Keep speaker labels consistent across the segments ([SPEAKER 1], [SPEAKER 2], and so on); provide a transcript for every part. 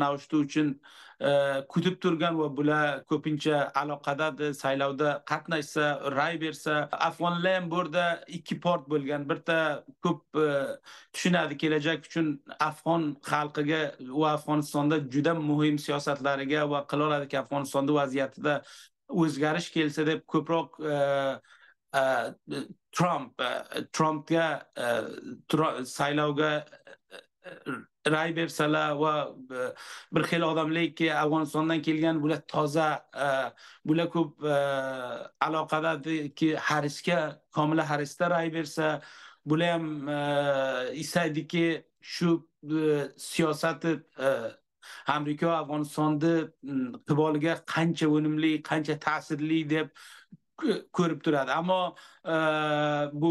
[SPEAKER 1] navishda uchun e, kutib turgan va bular ko'pincha aloqadadir saylovda qatnashsa ray bersa afg'onlar ham bu yerda ikki port bo'lgan birta ko'p e, tushunadi kelajak uchun afg'on xalqiga va afg'onistonda juda muhim siyosatlariga va qila oladiki afg'onistonni vaziyatida o'zgarish kelsa deb ko'proq e, trump trumpga saylovga ray bersalar va e, bir xil odamlik afg'onistondan kelgan bular toza e, bular ko'p e, aloqadaki harisga komila harisda ray bersa bular ham isaydiki shu siyosati amerika afg'onistonni qiboliga qancha unumli qancha ta'sirli deb ko'rib turadi ammo bu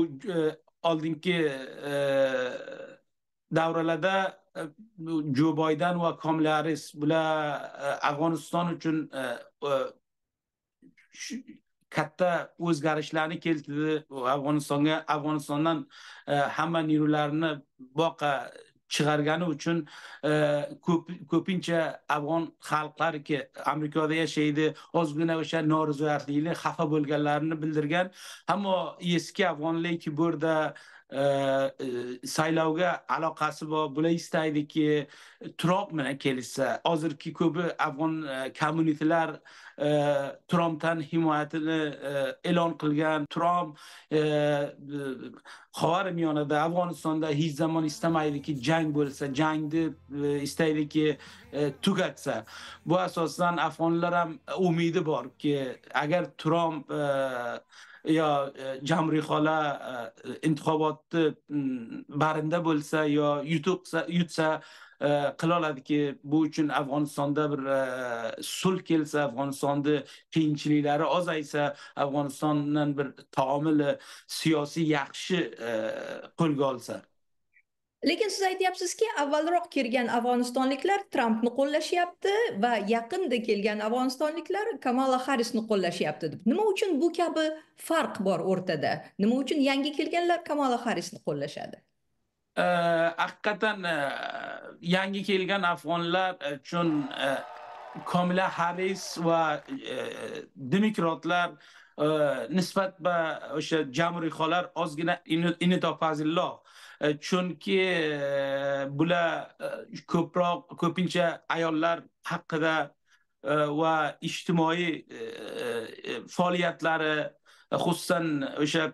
[SPEAKER 1] oldingi davralarda e, jo boydan va komila bular e, afg'oniston uchun e, katta o'zgarishlarni keltirdi afg'onistonga afg'onistondan hamma nirularni boqa chiqargani uchun ko'pincha afg'on xalqlariki amerikada yashaydi ozgina o'sha noroziyalikni xafa bo'lganlarini bildirgan ammo eski afg'onlik bu yerda E, saylovga aloqasi bor bular istaydiki Trump bilan kelishsa hozirgi ko'pi afg'on e, kommunistlar e, Trumpdan himoyatini e'lon qilgan Trump xovar miyonada Afg'onistonda hech zamon istamaydiki jang bo'lsa jang deb istaydiki tugatsa bu asosan afg'onlar ham umidi borki agar Trump yo e, jamriy xola e, intixobotni barinda bo'lsa yo yutuqsa yutsa e, qila oladiki bu uchun afg'onistonda bir sulh kelsa afg'onistonni qiyinchiliklari ozaysa afg'onistondan bir taomili siyosiy yaxshi qo'lga olsa
[SPEAKER 2] lekin siz aytyapsizki avvalroq kelgan afg'onistonliklar trampni qo'llashyapti va yaqinda kelgan afg'onistonliklar kamala harrisni qo'llashyapti deb nima uchun bu kabi farq bor o'rtada nima uchun yangi kelganlar kamala harrisni qo'llashadi
[SPEAKER 1] haqiqatan e, yangi kelgan afg'onlar uchun e, kamala harris va e, demokratlar nisbat va o'sha xolar ozgina fazilloh chunki bular ko'proq ko'pincha ayollar haqida va ijtimoiy faoliyatlari xususan o'sha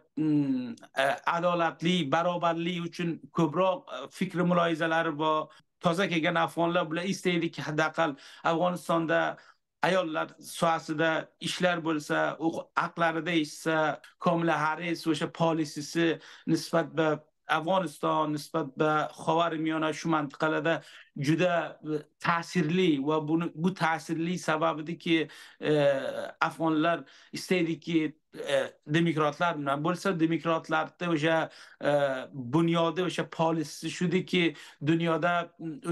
[SPEAKER 1] adolatli barobarlik uchun ko'proq fikr mulohazalari bor toza kelgan afg'onlar bular istaydiki haddaqal afg'onistonda ayollar sohasida ishlar bo'lsa u haqlarida eshitsa komila haris o'sha polisisi nisbat ba afg'oniston nisbat ba xavari miyona shu mintaqalarda juda e, ta'sirli va buni bu ta'sirli sababidiki e, afg'onlar istaydiki e, demokratlar bilan bo'lsa demokratlarni o'sha e, bunyodi o'sha polisi shudiki dunyoda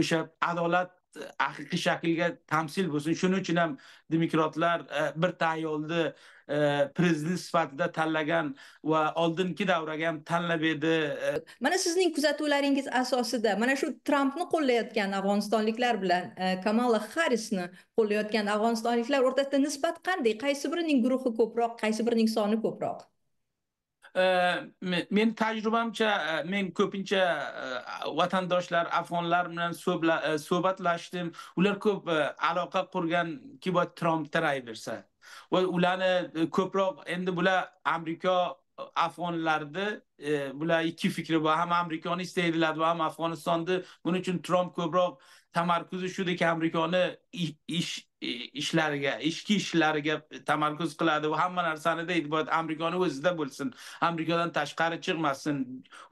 [SPEAKER 1] o'sha adolat haqiqiy shaklga tamsil bo'lsin shuning uchun ham demokratlar e, bir tayyolni e, prezident sifatida tanlagan va oldingi davraga ham tanlab edi e,
[SPEAKER 2] mana sizning kuzatuvlaringiz asosida mana shu trampni qo'llayotgan afg'onistonliklar bilan kamala harrisni qo'llayotgan afg'onistonliklar o'rtasida nisbat qanday qaysi birining guruhi ko'proq qaysi birining soni ko'proq
[SPEAKER 1] meni tajribamcha men ko'pincha vatandoshlar afg'onlar bilan suhbatlashdim ular ko'p aloqa qurgan keyboard tramp tarayversa va ularni ko'proq endi bular amerika afg'onlarda e, bular ikki fikri bor ham amerikani istaydilar va ham afg'onistonni buning uchun tramp ko'proq tamarkuzi shudaki amerikani ish ishlariga ichki ishlariga tamarkuz qiladi va hamma narsanida e'tibor amerikani o'zida bo'lsin amerikadan tashqari chiqmasin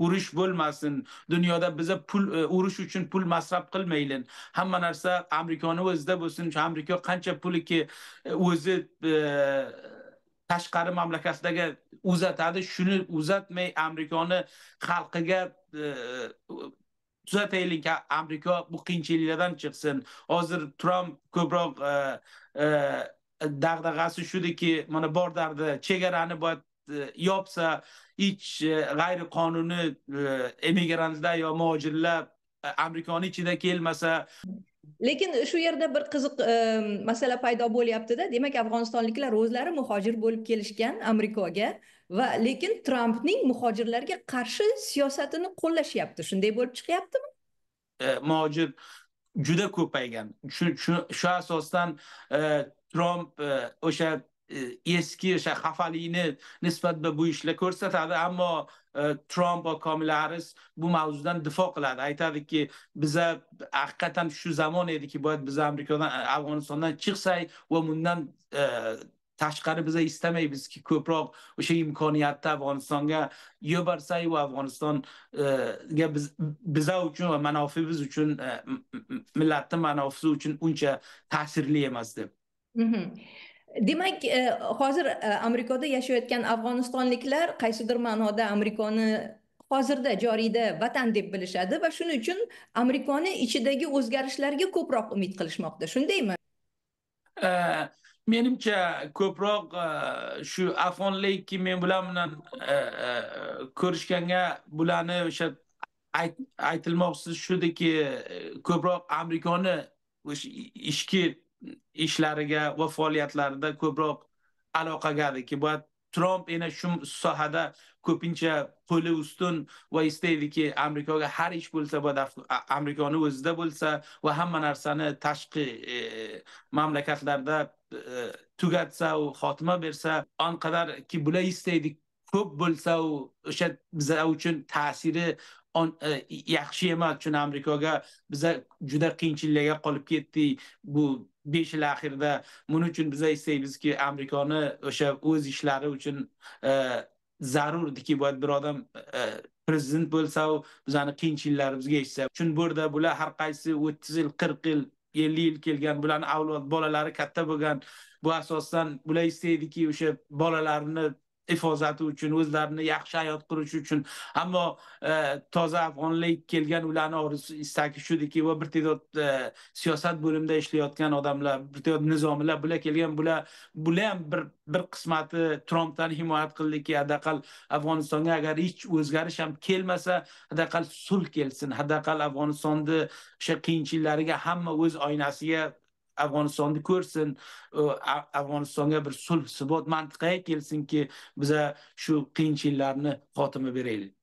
[SPEAKER 1] urush bo'lmasin dunyoda biza pul e, urush uchun pul masraf qilmaylik hamma narsa amerikani o'zida bo'lsin amerika qancha puliki e, o'zi tashqari mamlakatdagi uzatadi shuni uzatmay amerikani xalqiga tuzataylik e, amerika bu qiyinchiliklardan chiqsin hozir tramp ko'proq e, e, dag'dag'asi shudiki mana bor dardi chegarani boya yopsa ich qonuniy emigrantlar yo muhojirlar amerikani ichida kelmasa
[SPEAKER 2] lekin shu yerda bir qiziq e, masala paydo bo'lyaptida demak afg'onistonliklar o'zlari muhojir bo'lib kelishgan amerikaga va lekin trampning muhojirlarga qarshi siyosatini qo'llashyapti shunday bo'lib chiqyaptimi
[SPEAKER 1] e, muhojir juda ko'paygan shu asosdan e, Trump e, o'sha E, eski o'sha xafalikni bilan bu ishlar ko'rsatadi ammo e, Trump va Kamala Harris bu mavzudan difo qiladi aytadiki biza haqiqatan shu zamon ediki boya biz Amerikadan e, Afg'onistondan chiqsak va bundan tashqari biza istamaymizki ko'proq o'sha imkoniyatni afg'onistonga yo'barsak va afg'onistonga biza uchun va manofimiz uchun millatni manofisi uchun uncha ta'sirli emas deb
[SPEAKER 2] mhm. demak e, hozir e, amerikada yashayotgan afg'onistonliklar qaysidir ma'noda amerikani hozirda joriyda vatan deb bilishadi va shuning uchun amerikani ichidagi o'zgarishlarga ko'proq umid qilishmoqda shundaymi
[SPEAKER 1] e, menimcha ko'proq shu afg'onlikki men bular bilan ko'rishganga bularni o'sha aytilmoqchisi shudiki ko'proq amerikani o'sha ichki ishlariga va faoliyatlarida ko'proq aloqagadiki va Trump yana shu sohada ko'pincha qo'li ustun va istaydiki Amerikaga har ish bo'lsa bu Amerikani o'zida bo'lsa va hamma narsani tashqi e, mamlakatlarda e, tugatsa u xotima bersa on qadarki bular istaydi ko'p bo'lsa u o'sha biza uchun ta'siri e, yaxshi emas chunki amerikaga biza juda qiyinchiliklarga qolib ketdik bu besh yil oxirida buning uchun biz aytsaymizki amerikani o'sha o'z ishlari uchun e, zarurdiki boya bir odam e, prezident bo'lsa bizani qiyinchiliklarimizga yetsa chun bu yerda bular har qaysi o'ttiz yil qirq yil ellik yil kelgan bularni avlod bolalari katta bo'lgan bu asosan bular istaydiki o'sha bolalarini ifozati uchun o'zlarini yaxshi hayot qurish uchun ammo e, toza afg'onlik kelgan ularni orzusi istagi shudiki va bir tedod e, siyosat bo'limida ishlayotgan odamlar bir tedod nizomilar bular kelgan bular bular ham bir bir qismati trompdan himoya qildiki haddaqal afg'onistonga agar hech o'zgarish ham kelmasa haddaqal sulh kelsin haddaqal afg'onistonni o'sha qiyinchiliklariga hamma o'z oynasiga afg'onistonni ko'rsin afg'onistonga bir sulh subot mantiqaga kelsinki biza shu qiyinchiliklarni xotima beraylik